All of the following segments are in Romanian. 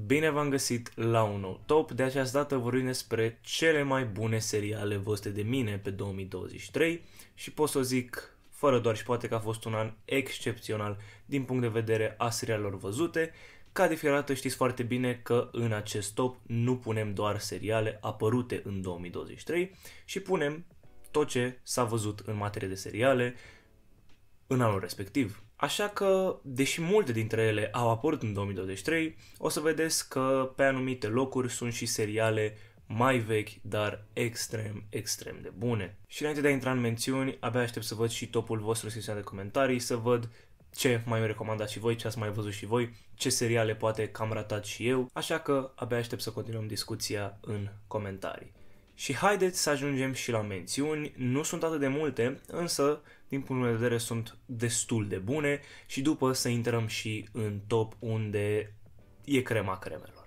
Bine v-am găsit la un nou top, de această dată vorbim despre cele mai bune seriale văzute de mine pe 2023 și pot să o zic fără doar și poate că a fost un an excepțional din punct de vedere a serialelor văzute, ca de fiecare dată știți foarte bine că în acest top nu punem doar seriale apărute în 2023 și punem tot ce s-a văzut în materie de seriale în anul respectiv, Așa că, deși multe dintre ele au apărut în 2023, o să vedeți că pe anumite locuri sunt și seriale mai vechi, dar extrem, extrem de bune. Și înainte de a intra în mențiuni, abia aștept să văd și topul vostru în secțiunea de comentarii, să văd ce mai recomandați și voi, ce ați mai văzut și voi, ce seriale poate că am ratat și eu, așa că abia aștept să continuăm discuția în comentarii. Și haideți să ajungem și la mențiuni, nu sunt atât de multe, însă din punctul meu de vedere sunt destul de bune și după să intrăm și în top unde e crema cremelor.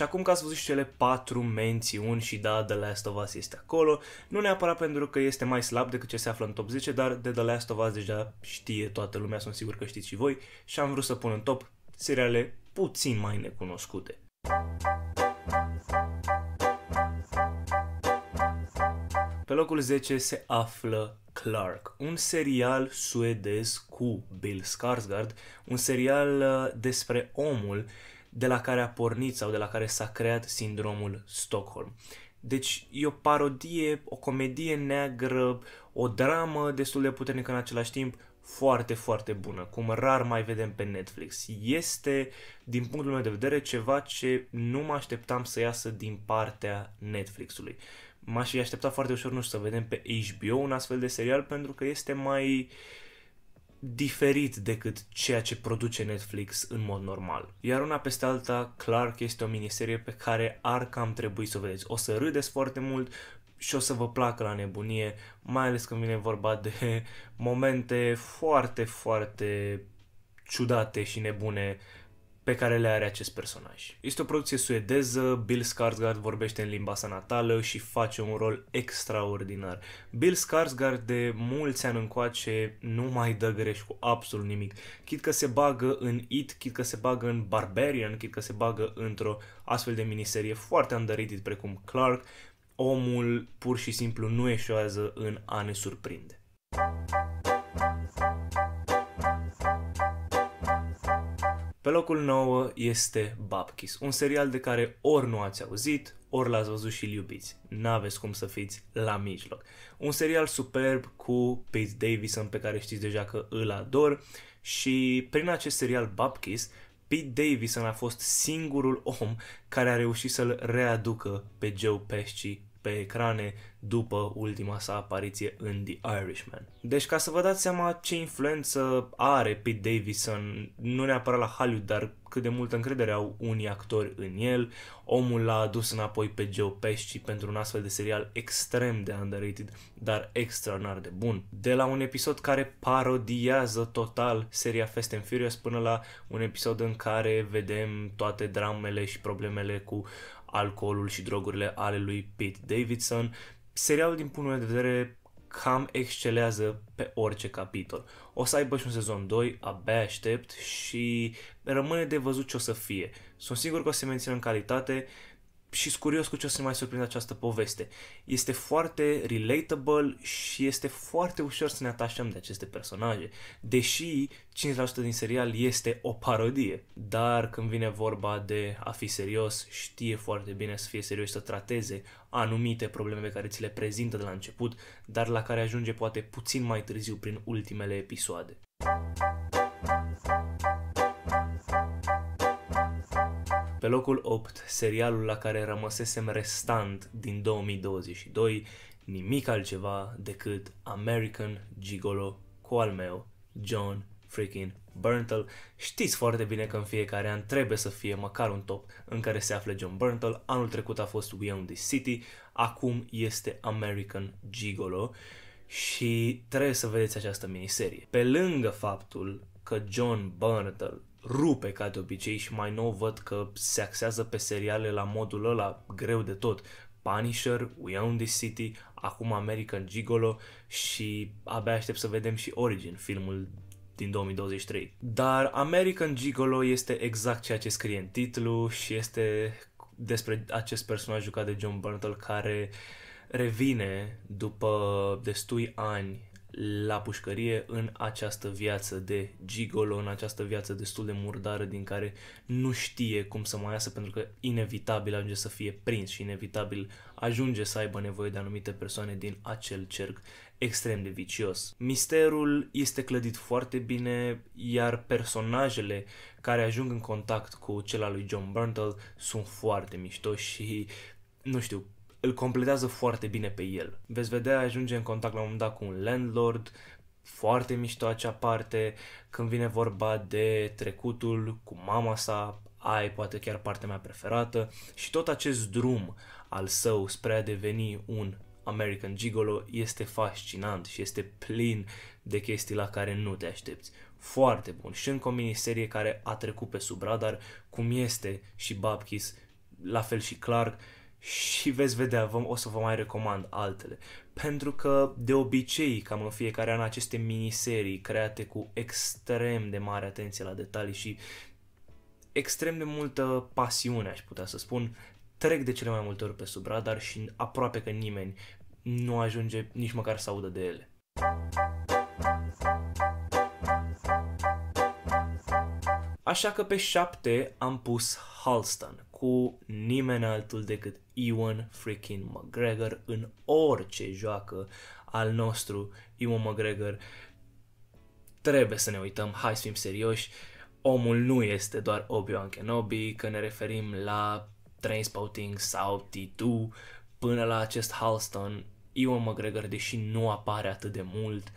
Și acum că ați văzut și cele patru mențiuni și da, The Last of Us este acolo, nu neapărat pentru că este mai slab decât ce se află în top 10, dar de The Last of Us deja știe toată lumea, sunt sigur că știți și voi, și am vrut să pun în top seriale puțin mai necunoscute. Pe locul 10 se află Clark, un serial suedez cu Bill Skarsgård, un serial uh, despre omul de la care a pornit sau de la care s-a creat sindromul Stockholm. Deci e o parodie, o comedie neagră, o dramă destul de puternică în același timp, foarte, foarte bună, cum rar mai vedem pe Netflix. Este, din punctul meu de vedere, ceva ce nu mă așteptam să iasă din partea Netflixului. M-aș fi așteptat foarte ușor, nu știu, să vedem pe HBO un astfel de serial, pentru că este mai... Uh, diferit decât ceea ce produce Netflix în mod normal. Iar una peste alta, Clark este o miniserie pe care ar cam trebui să o vedeți. O să râdeți foarte mult și o să vă placă la nebunie, mai ales când vine vorba de momente foarte, foarte ciudate și nebune uh, pe care le are acest personaj. Este o producție suedeză, Bill Skarsgård vorbește în limba sa natală și face un rol extraordinar. Bill Skarsgård de mulți ani încoace nu mai dă greș cu absolut nimic. Chit că se bagă în It, chit că se bagă în Barbarian, chit că se bagă într-o astfel de miniserie foarte underrated precum Clark, omul pur și simplu nu eșuează în a ne surprinde. Pe locul 9 este Babkis, un serial de care ori nu ați auzit, ori l-ați văzut și iubiți. N-aveți cum să fiți la mijloc. Un serial superb cu Pete Davidson pe care știți deja că îl ador și prin acest serial Babkis, Pete Davidson a fost singurul om care a reușit să-l readucă pe Joe Pesci pe ecrane după ultima sa apariție în The Irishman. Deci ca să vă dați seama ce influență are Pete Davidson, nu neapărat la Hollywood, dar cât de multă încredere au unii actori în el. Omul l-a adus înapoi pe Joe Pesci pentru un astfel de serial extrem de underrated, dar extraordinar de bun. De la un episod care parodiază total seria Fast and Furious până la un episod în care vedem toate dramele și problemele cu alcoolul și drogurile ale lui Pete Davidson, serialul din punctul meu de vedere cam excelează pe orice capitol. O să aibă și un sezon 2, abia aștept și rămâne de văzut ce o să fie. Sunt sigur că o să mențină în calitate, uh, și sunt curios cu ce o să ne mai surprinde această poveste. Este foarte relatable și este foarte ușor să ne atașăm de aceste personaje, deși 50% din serial este o parodie, dar când vine vorba de a fi serios, știe foarte bine să fie serios și să trateze anumite probleme pe care ți le prezintă de la început, dar la care ajunge poate puțin mai târziu prin ultimele episoade. Pe locul 8, serialul la care rămăsesem restant din 2022, nimic altceva decât American Gigolo cu al meu, John freaking Burntle. Știți foarte bine că în fiecare an trebuie să fie măcar un top în care se află John Burntle. Anul trecut a fost We Own This City, acum este American Gigolo și trebuie să vedeți această miniserie. Pe lângă faptul că John Burntle rupe ca de obicei și mai nou văd că se axează pe seriale la modul ăla greu de tot. Punisher, We Own This City, acum American Gigolo și abia aștept să vedem și Origin, filmul din 2023. Dar American Gigolo este exact ceea ce scrie în titlu și este despre acest personaj jucat de John Bernthal care revine după destui ani la pușcărie în această viață de gigolo, în această viață destul de murdară din care nu știe cum să mai iasă pentru că inevitabil ajunge să fie prins și inevitabil ajunge să aibă nevoie de anumite persoane din acel cerc extrem de vicios. Misterul este clădit foarte bine, iar personajele care ajung în contact cu cel al lui John Burntle sunt foarte mișto și nu știu, îl completează foarte bine pe el. Veți vedea, ajunge în contact la un moment dat cu un landlord, foarte mișto acea parte, când vine vorba de trecutul cu mama sa, ai poate chiar partea mea preferată și tot acest drum al său spre a deveni un American Gigolo este fascinant și este plin de chestii la care nu te aștepți. Foarte bun și încă o miniserie care a trecut pe sub radar, cum este și Babkis, la fel și Clark, și veți vedea, vom, o să vă mai recomand altele. Pentru că, de obicei, cam în fiecare an, aceste miniserii create cu extrem de mare atenție la detalii și extrem de multă pasiune, aș putea să spun, trec de cele mai multe ori pe sub radar și aproape că nimeni nu ajunge nici măcar să audă de ele. Așa că pe 7 am pus Halston cu nimeni altul decât Ewan freaking McGregor în orice joacă al nostru Ewan McGregor. Trebuie să ne uităm, hai să fim serioși, omul nu este doar Obi-Wan Kenobi, că ne referim la Trainspotting sau T2 până la acest Halston, Ewan McGregor, deși nu apare atât de mult, uh,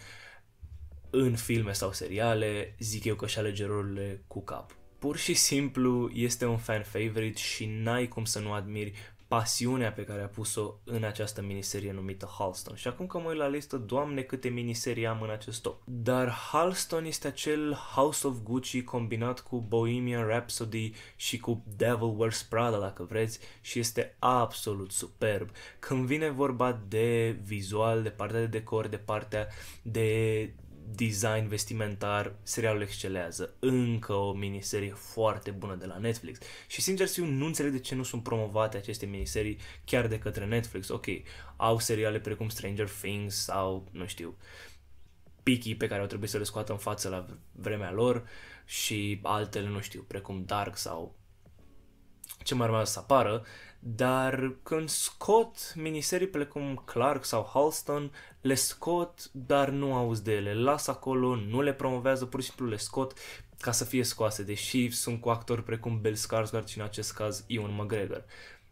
în filme sau seriale, zic eu că și alege rolurile cu cap. Pur și simplu este un fan favorite și n-ai cum să nu admiri pasiunea pe care a pus-o în această miniserie numită Halston. Și acum că mă uit la listă, doamne câte miniserii am în acest top. Dar Halston este acel House of Gucci combinat cu Bohemian Rhapsody și cu Devil Wears Prada, dacă vreți, și este absolut superb. Când vine vorba de vizual, de partea de decor, de partea de design vestimentar, serialul excelează. Încă o miniserie foarte bună de la Netflix. Și sincer să fiu, nu înțeleg de ce nu sunt promovate aceste miniserii chiar de către Netflix. Ok, au seriale precum Stranger Things sau, nu știu, Peaky pe care au trebuit să le scoată în față la vremea lor și altele, nu știu, precum Dark sau ce mai urmează să apară, dar când scot miniserii precum Clark sau Halston, le scot, dar nu auzi de ele, las acolo, nu le promovează, pur și simplu le scot ca să fie scoase, deși sunt cu actori precum Bill Skarsgård și în acest caz Ian McGregor.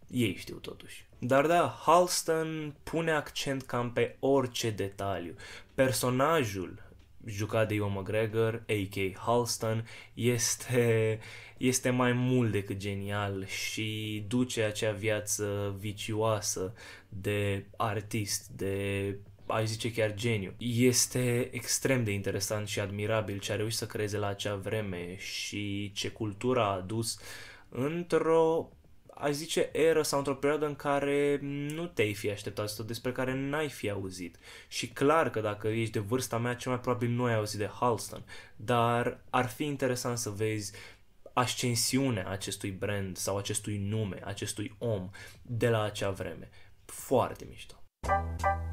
Ei știu totuși. Dar da, Halston pune accent cam pe orice detaliu. Personajul jucat de Ian McGregor, AK Halston, este, este mai mult decât genial și duce acea viață vicioasă de artist, de ai zice chiar geniu. Este extrem de interesant și admirabil ce a reușit să creeze la acea vreme și ce cultura a adus într-o aș zice, eră sau într-o perioadă în care nu te-ai fi așteptat sau despre care n-ai fi auzit. Și clar că dacă ești de vârsta mea, cel mai probabil nu ai auzit de Halston, dar ar fi interesant să vezi ascensiunea acestui brand sau acestui nume, acestui om de la acea vreme. Foarte mișto. Thank you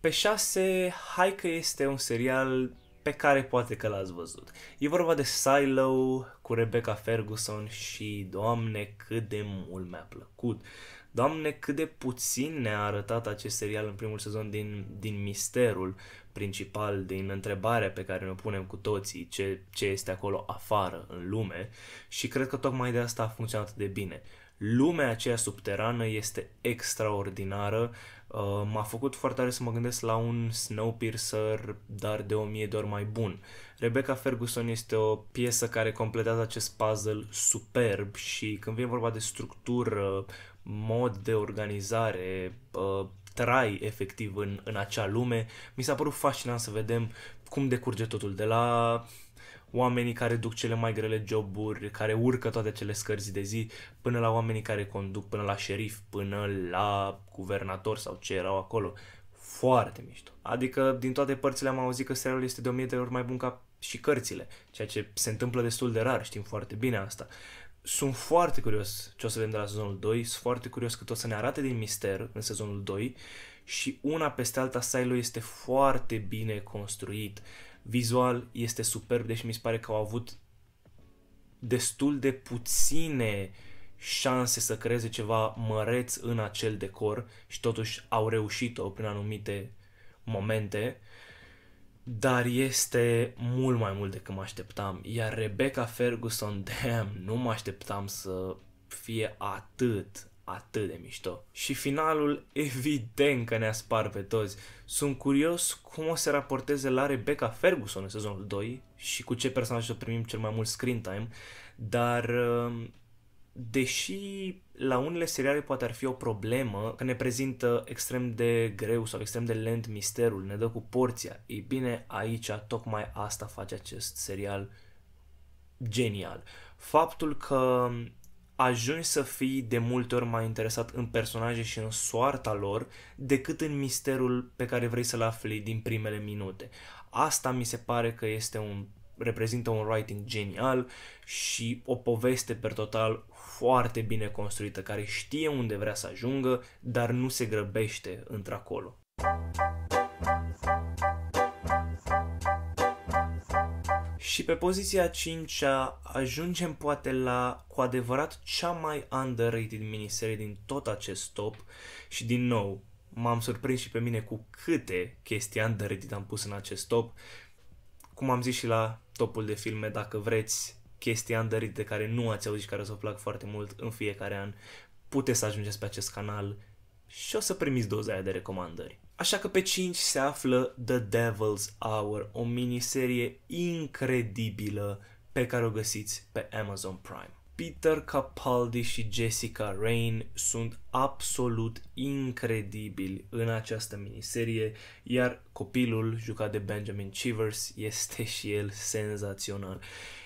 Pe 6, hai că este un serial pe care poate că l-ați văzut. E vorba de Silo cu Rebecca Ferguson și, doamne, cât de mult mi-a plăcut. Doamne, cât de puțin ne-a arătat acest serial în primul sezon din, din misterul principal, din întrebarea pe care ne punem cu toții, ce, ce este acolo afară, în lume, și cred că tocmai de asta a funcționat de bine lumea aceea subterană este extraordinară. Uh, m-a făcut foarte tare să mă gândesc la un Snowpiercer, dar de o mie de ori mai bun. Rebecca Ferguson este o piesă care completează acest puzzle superb și când vine vorba de structură, mod de organizare, uh, trai efectiv în, în acea lume, mi s-a părut fascinant să vedem cum decurge totul, de la oamenii care duc cele mai grele joburi, care urcă toate cele scărzi de zi, până la oamenii care conduc, până la șerif, până la guvernator sau ce erau acolo. Foarte mișto. Adică din toate părțile am auzit că serialul este de o de ori mai bun ca și cărțile, ceea ce se întâmplă destul de rar, știm foarte bine asta. Sunt foarte curios ce o să vedem de la sezonul 2, sunt foarte curios că o să ne arate din mister în sezonul 2 și una peste alta silo este foarte bine construit vizual este superb, deși mi se pare că au avut destul de puține șanse să creeze ceva măreț în acel decor și totuși au reușit-o prin anumite momente, dar este mult mai mult decât mă așteptam. Iar Rebecca Ferguson, damn, nu mă așteptam să fie atât atât de mișto. Și finalul evident că ne-a spart pe toți. Sunt curios cum o să raporteze la Rebecca Ferguson în sezonul 2 și cu ce personaj o primim cel mai mult screen time, dar um, deși la unele seriale poate ar fi o problemă că ne prezintă extrem de greu sau extrem de lent misterul, ne dă cu porția, ei bine aici tocmai asta face acest serial genial. Faptul că ajungi să fii de multe ori mai interesat în personaje și în soarta lor decât în misterul pe care vrei să-l afli din primele minute. Asta mi se pare că este un reprezintă un writing genial și o poveste per total foarte bine construită, care știe unde vrea să ajungă, dar nu se grăbește într-acolo. Și pe poziția 5 ajungem poate la cu adevărat cea mai underrated miniserie din tot acest top și din nou m-am surprins și pe mine cu câte chestii underrated am pus în acest top. Cum am zis și la topul de filme, dacă vreți chestii underrated de care nu ați auzit și care o să vă plac foarte mult în fiecare an, puteți să ajungeți pe acest canal și o să primiți doza aia de recomandări. Așa că pe 5 se află The Devil's Hour, o miniserie incredibilă pe care o găsiți pe Amazon Prime. Peter Capaldi și Jessica Rain sunt absolut incredibili în această miniserie, iar copilul jucat de Benjamin Chivers este și el senzațional.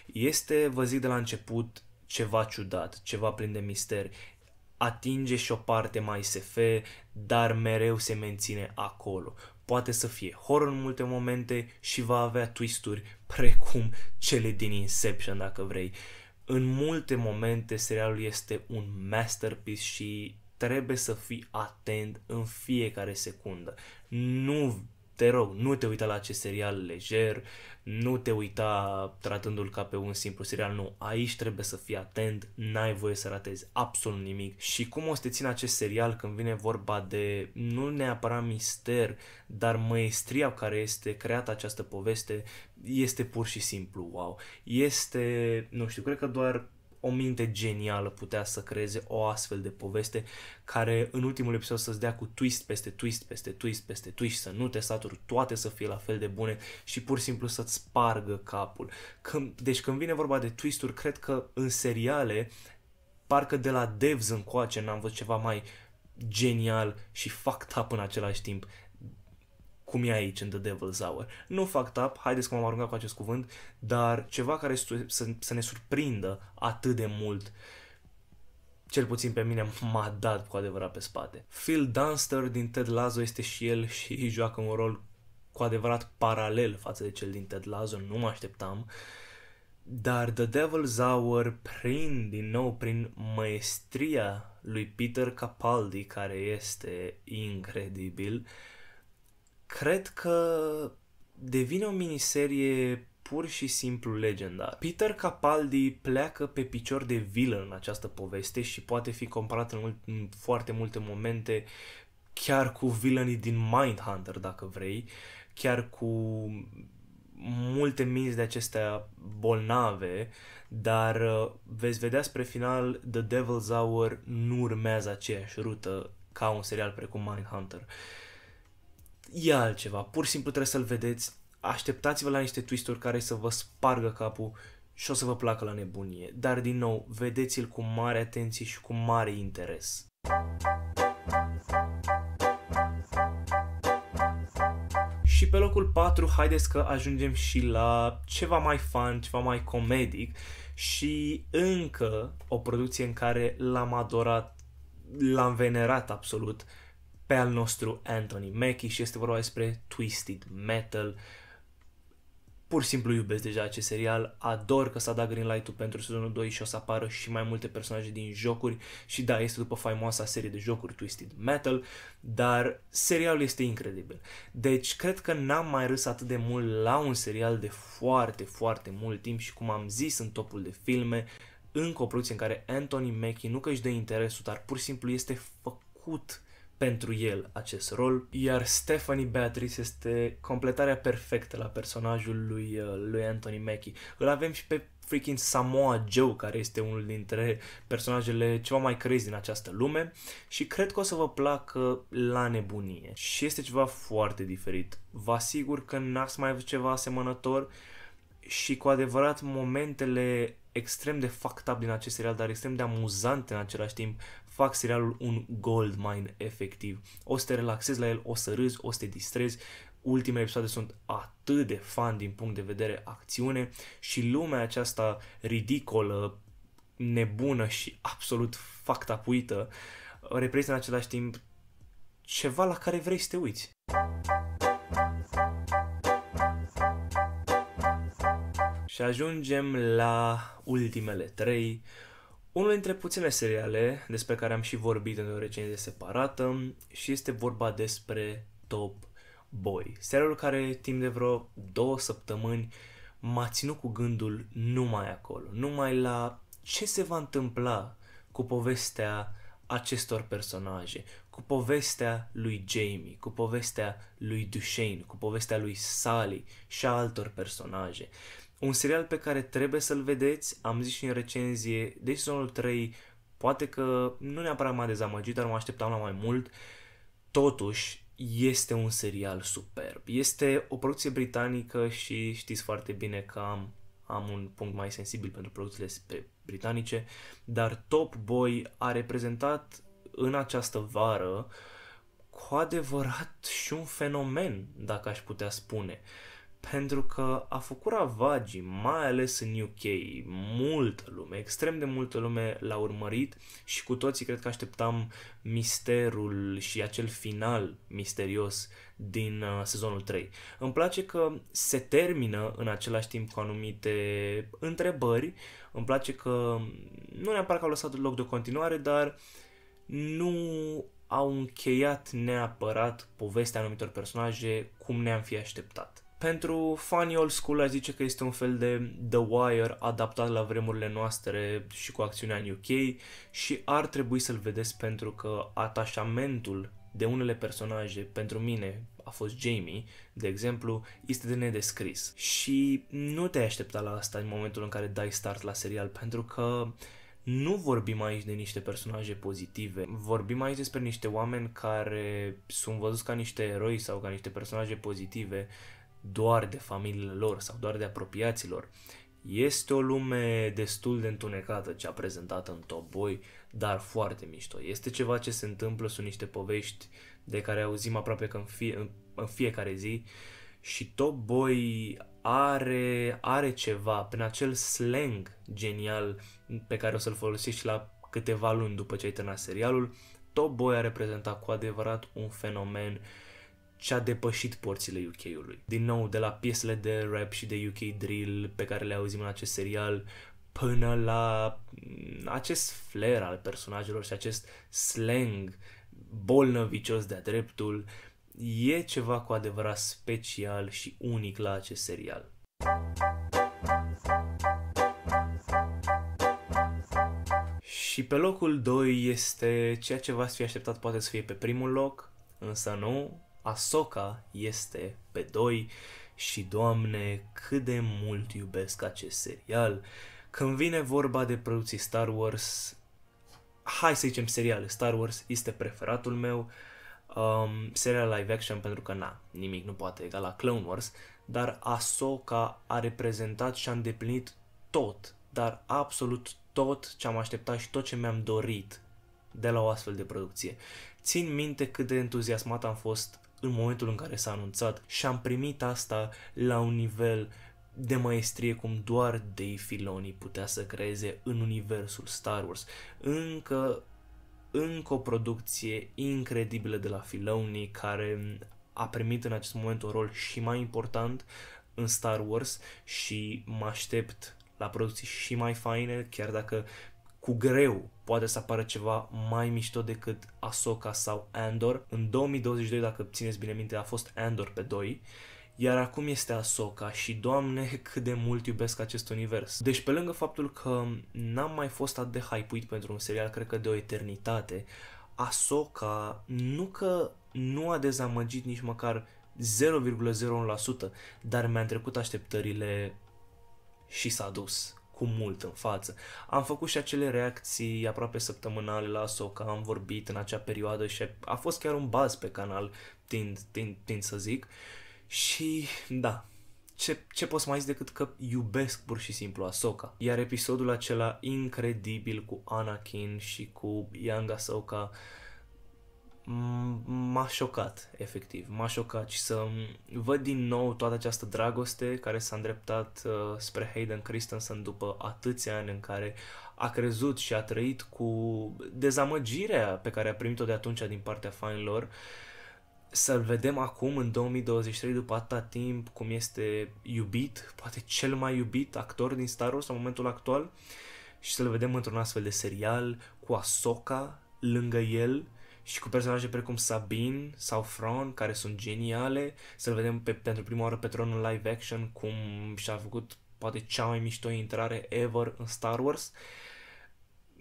Este, vă zic de la început, ceva ciudat, ceva plin de mister atinge și o parte mai SF, dar mereu se menține acolo. Poate să fie horror în multe momente și va avea twisturi precum cele din Inception, dacă vrei. În multe momente serialul este un masterpiece și trebuie să fii atent în fiecare secundă. Nu te rog, nu te uita la acest serial lejer, nu te uita tratându-l ca pe un simplu serial, nu, aici trebuie să fii atent, n-ai voie să ratezi absolut nimic. Și cum o să te țin acest serial când vine vorba de, nu neapărat mister, dar măestria care este creată această poveste, este pur și simplu wow. Este, nu știu, cred că doar o minte genială putea să creeze o astfel de poveste care în ultimul episod să-ți dea cu twist peste twist peste twist peste twist, să nu te saturi, toate să fie la fel de bune și pur și simplu să-ți spargă capul. Când, deci când vine vorba de twisturi, cred că în seriale, parcă de la Devs încoace n-am văzut ceva mai genial și fucked up în același timp cum e aici în The Devil's Hour. Nu fac tap, haideți că m-am aruncat cu acest cuvânt, dar ceva care să, să ne surprindă atât de mult cel puțin pe mine m-a dat cu adevărat pe spate. Phil Dunster din Ted Lasso este și el și joacă un rol cu adevărat paralel față de cel din Ted Lasso, nu mă așteptam. Dar The Devil's Hour, prin, din nou, prin maestria lui Peter Capaldi, care este incredibil, uh, cred că devine o miniserie pur și simplu legendar. Peter Capaldi pleacă pe picior de vilă în această poveste și poate fi comparat în, mult, în foarte multe momente chiar cu vilanii din Mindhunter, dacă vrei, chiar cu multe minți de acestea bolnave, dar uh, veți vedea spre final The Devil's Hour nu urmează aceeași rută ca un serial precum Mindhunter. Uh, e altceva. Pur și simplu trebuie să-l vedeți. Așteptați-vă la niște twisturi care să vă spargă capul și o să vă placă la nebunie. Dar, din nou, vedeți-l cu mare atenție și cu mare interes. Și pe locul 4, haideți că ajungem și la ceva mai fun, ceva mai comedic și încă o producție în care l-am adorat, l-am venerat absolut, uh, pe al nostru Anthony Mackie și este vorba despre Twisted Metal. Pur și simplu iubesc deja acest serial, ador că s-a dat greenlight-ul pentru sezonul 2 și o să apară și mai multe personaje din jocuri și da, este după faimoasa serie de jocuri Twisted Metal, dar serialul este incredibil. Deci cred că n-am mai râs atât de mult la un serial de foarte, foarte mult timp și cum am zis în topul de filme, încă o producție în care Anthony Mackie nu că își dă interesul, dar pur și simplu este făcut pentru el acest rol, iar Stephanie Beatrice este completarea perfectă la personajul lui, uh, lui Anthony Mackie. Îl avem și pe freaking Samoa Joe, care este unul dintre personajele ceva mai crazy din această lume și cred că o să vă placă la nebunie. Și este ceva foarte diferit. Vă asigur că n-ați mai avut ceva asemănător și cu adevărat momentele extrem de fucked up din acest serial, dar extrem de amuzante în același timp, fac serialul un gold mine efectiv. O să te relaxezi la el, o să râzi, o să te distrezi. Ultimele episoade sunt atât de fan din punct de vedere acțiune și lumea aceasta ridicolă, nebună și absolut factapuită reprezintă în același timp ceva la care vrei să te uiți. Și ajungem la ultimele trei, unul dintre puține seriale despre care am și vorbit în o recenzie separată și este vorba despre Top Boy. Serialul care timp de vreo două săptămâni m-a ținut cu gândul numai acolo, numai la ce se va întâmpla cu povestea acestor personaje, cu povestea lui Jamie, cu povestea lui Duchesne, cu povestea lui Sally și a altor personaje. Un serial pe care trebuie să-l vedeți, am zis și în recenzie, de deci sezonul 3, poate că nu neapărat m-a dezamăgit, dar mă așteptam la mai mult. Totuși, este un serial superb. Este o producție britanică și știți foarte bine că am, am un punct mai sensibil pentru producțiile britanice, dar Top Boy a reprezentat în această vară cu adevărat și un fenomen, dacă aș putea spune. Uh, pentru că a făcut ravagii, mai ales în UK, multă lume, extrem de multă lume l-a urmărit și cu toții cred că așteptam misterul și acel final misterios din uh, sezonul 3. Îmi place că se termină în același timp cu anumite întrebări, îmi place că nu neapărat că au lăsat loc de continuare, dar nu au încheiat neapărat povestea anumitor personaje cum ne-am fi așteptat pentru fanii old school aș zice că este un fel de The Wire adaptat la vremurile noastre și cu acțiunea în UK și ar trebui să-l vedeți pentru că atașamentul de unele personaje pentru mine a fost Jamie, de exemplu, este de nedescris. Și nu te aștepta la asta în momentul în care dai start la serial, pentru că nu vorbim aici de niște personaje pozitive, vorbim aici despre niște oameni care sunt văzuți ca niște eroi sau ca niște personaje pozitive, doar de familiile lor sau doar de apropiaților. Este o lume destul de întunecată cea prezentată în Top Boy, dar foarte mișto. Este ceva ce se întâmplă, sunt niște povești de care auzim aproape că în, fie, în, în fiecare zi și Top Boy are, are ceva prin acel slang genial pe care o să-l folosești la câteva luni după ce ai terminat serialul. Top Boy a reprezentat cu adevărat un fenomen uh, și-a depășit porțile UK-ului. Din nou, de la piesele de rap și de UK drill pe care le auzim în acest serial, până la mm, acest flair al personajelor și acest slang bolnăvicios de-a dreptul, e ceva cu adevărat special și unic la acest serial. Și pe locul 2 este ceea ce v-ați fi așteptat poate să fie pe primul loc, însă nu, Asoka este pe 2 și, Doamne, cât de mult iubesc acest serial. Când vine vorba de producții Star Wars, hai să zicem seriale, Star Wars este preferatul meu, um, serial live action pentru că na, nimic nu poate egala Clone Wars, dar Ahsoka a reprezentat și a îndeplinit tot, dar absolut tot ce am așteptat și tot ce mi-am dorit de la o astfel de producție. Țin minte cât de entuziasmat am fost în momentul în care s-a anunțat și am primit asta la un nivel de maestrie cum doar Dave Filoni putea să creeze în universul Star Wars. Încă, încă o producție incredibilă de la Filoni care a primit în acest moment un rol și mai important în Star Wars și mă aștept la producții și mai faine, chiar dacă cu greu poate să apară ceva mai mișto decât Asoka sau Andor. În 2022, dacă țineți bine minte, a fost Andor pe 2 iar acum este Asoka și doamne cât de mult iubesc acest univers. Deci pe lângă faptul că n-am mai fost atât de hypuit pentru un serial, cred că de o eternitate, Asoka nu că nu a dezamăgit nici măcar 0,01%, dar mi-a trecut așteptările și s-a dus cu mult în față. Am făcut și acele reacții aproape săptămânale la Soca, am vorbit în acea perioadă și a fost chiar un baz pe canal, tind, tind, tind să zic. Și da, ce, ce pot să mai zic decât că iubesc pur și simplu Asoka. Iar episodul acela incredibil cu Anakin și cu Young Soka m-a șocat, efectiv, m-a șocat și să văd din nou toată această dragoste care s-a îndreptat uh, spre Hayden Christensen după atâția ani în care a crezut și a trăit cu dezamăgirea pe care a primit-o de atunci din partea fanilor, să-l vedem acum în 2023 după atâta timp cum este iubit, poate cel mai iubit actor din Star Wars la momentul actual și să-l vedem într-un astfel de serial cu Ahsoka lângă el și cu personaje precum Sabine sau Fron, care sunt geniale, să-l vedem pe, pentru prima oară pe tronul live action, cum și-a făcut poate cea mai mișto intrare ever în Star Wars.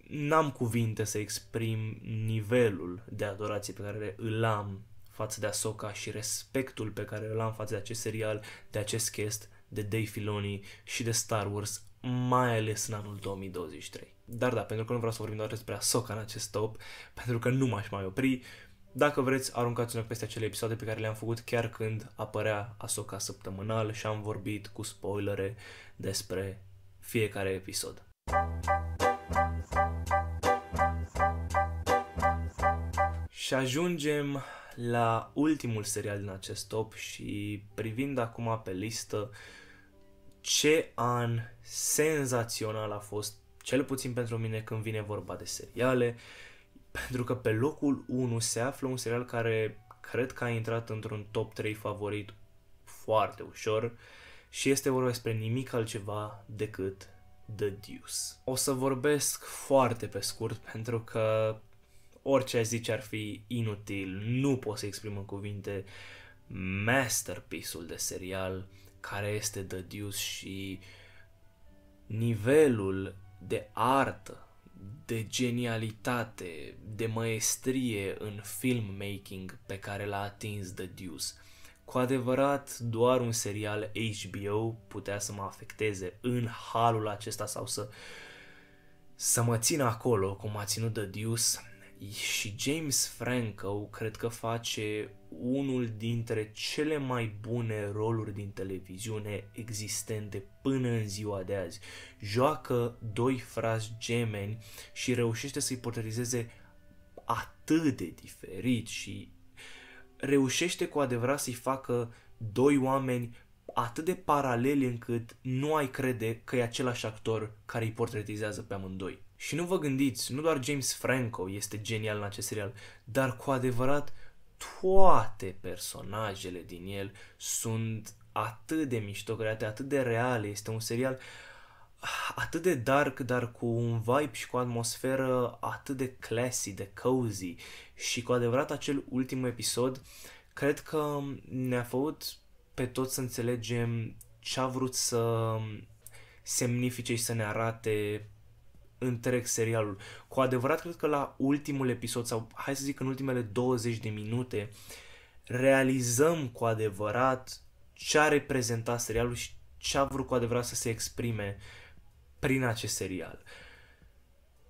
N-am cuvinte să exprim nivelul de adorație pe care îl am față de Asoka și respectul pe care îl am față de acest serial, de acest cast, de Dave Filoni și de Star Wars mai ales în anul 2023. Dar da, pentru că nu vreau să vorbim doar despre Ahsoka în acest top, pentru că nu m-aș mai opri, dacă vreți, aruncați una peste acele episoade pe care le-am făcut chiar când apărea Asoca săptămânal și am vorbit cu spoilere despre fiecare episod. Și ajungem la ultimul serial din acest top și privind acum pe listă, uh, ce an senzațional a fost, cel puțin pentru mine când vine vorba de seriale, pentru că pe locul 1 se află un serial care cred că a intrat într-un top 3 favorit foarte ușor și este vorba despre nimic altceva decât The Deuce. O să vorbesc foarte pe scurt pentru că orice aș zice ar fi inutil, nu pot să exprim în cuvinte masterpiece-ul de serial, care este The Deuce și nivelul de artă, de genialitate, de maestrie în filmmaking pe care l-a atins The Deuce. Cu adevărat, doar un serial HBO putea să mă afecteze în halul acesta sau să, să mă țin acolo, cum a ținut The Deuce. Și James Franco cred că face unul dintre cele mai bune roluri din televiziune existente până în ziua de azi. Joacă doi frați gemeni și reușește să-i portretizeze atât de diferit și reușește cu adevărat să-i facă doi oameni atât de paraleli încât nu ai crede că e același actor care îi portretizează pe amândoi. Și nu vă gândiți, nu doar James Franco este genial în acest serial, dar cu adevărat toate personajele din el sunt atât de mișto create, atât de reale, este un serial atât de dark, dar cu un vibe și cu o atmosferă atât de classy, de cozy și cu adevărat acel ultim episod cred că ne-a făcut pe toți să înțelegem ce a vrut să semnifice și să ne arate întreg serialul. Cu adevărat, cred că la ultimul episod, sau hai să zic în ultimele 20 de minute, realizăm cu adevărat ce a reprezentat serialul și ce a vrut cu adevărat să se exprime prin acest serial.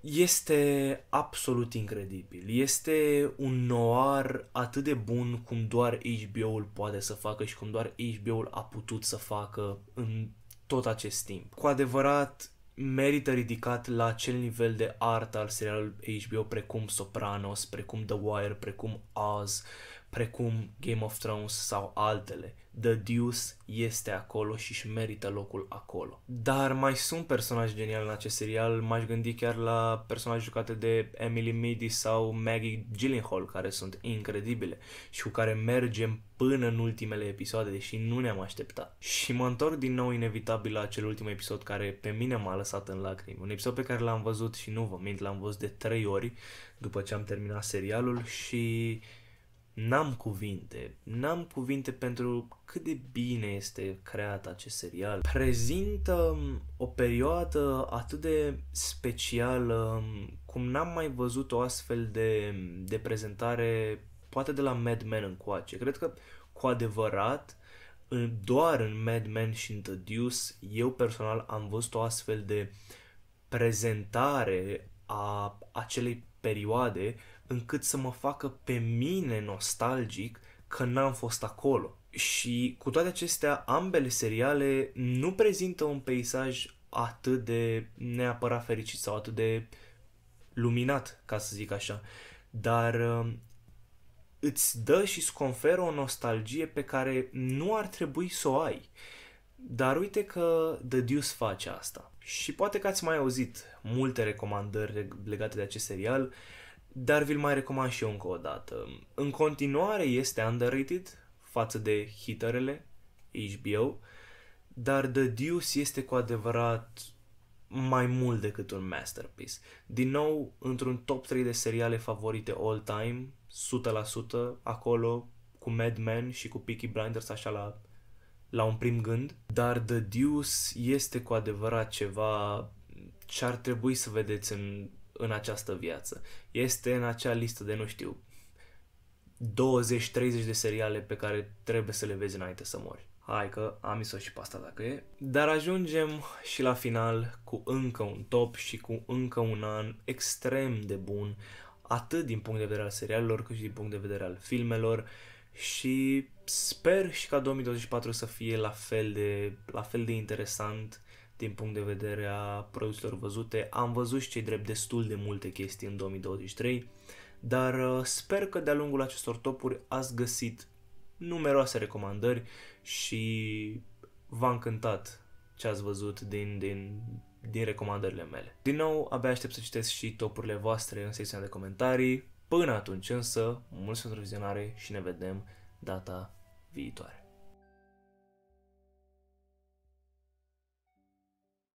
Este absolut incredibil. Este un noir atât de bun cum doar HBO-ul poate să facă și cum doar HBO-ul a putut să facă în tot acest timp. Cu adevărat, merită ridicat la acel nivel de artă al serialului HBO precum Sopranos, precum The Wire, precum Oz, uh, precum Game of Thrones sau altele. The Deuce este acolo și își merită locul acolo. Dar mai sunt personaje geniale în acest serial, m-aș gândi chiar la personaje jucate de Emily Meady sau Maggie Gyllenhaal, care sunt incredibile și cu care mergem până în ultimele episoade, deși nu ne-am așteptat. Și mă întorc din nou inevitabil la acel ultim episod care pe mine m-a lăsat în lacrimi. Un episod pe care l-am văzut și nu vă mint, l-am văzut de 3 ori după ce am terminat serialul și n-am cuvinte, n-am cuvinte pentru cât de bine este creat acest serial. Prezintă um, o perioadă atât de specială, um, cum n-am mai văzut o astfel de, um, de prezentare, poate de la Mad Men încoace. Cred că cu adevărat doar în Mad Men și în The Deuce, eu personal am văzut o astfel de prezentare a acelei perioade încât să mă facă pe mine nostalgic că n-am fost acolo. Și cu toate acestea, ambele seriale nu prezintă un peisaj atât de neapărat fericit sau atât de luminat, ca să zic așa, dar um, îți dă și îți conferă o nostalgie pe care nu ar trebui să o ai. Dar uite că The Deuce face asta. Și poate că ați mai auzit multe recomandări legate de acest serial, uh, dar vi-l mai recomand și eu încă o dată. În continuare este underrated față de hiterele HBO, dar The Deuce este cu adevărat mai mult decât un masterpiece. Din nou, într-un top 3 de seriale favorite all time, 100% acolo, cu Mad Men și cu Peaky Blinders așa la, la un prim gând, dar The Deuce este cu adevărat ceva ce ar trebui să vedeți în în această viață. Este în acea listă de, nu știu, 20-30 de seriale pe care trebuie să le vezi înainte să mori. Hai că am mis-o și pe asta dacă e. Dar ajungem și la final cu încă un top și cu încă un an extrem de bun, atât din punct de vedere al serialelor cât și din punct de vedere al filmelor și sper și ca 2024 să fie la fel de, la fel de interesant din punct de vedere a produselor văzute. Am văzut și cei drept destul de multe chestii în 2023, dar uh, sper că de-a lungul acestor topuri ați găsit numeroase recomandări și v-a încântat ce ați văzut din, din, din recomandările mele. Din nou, abia aștept să citesc și topurile voastre în secțiunea de comentarii. Până atunci însă, mulți pentru vizionare și ne vedem data viitoare.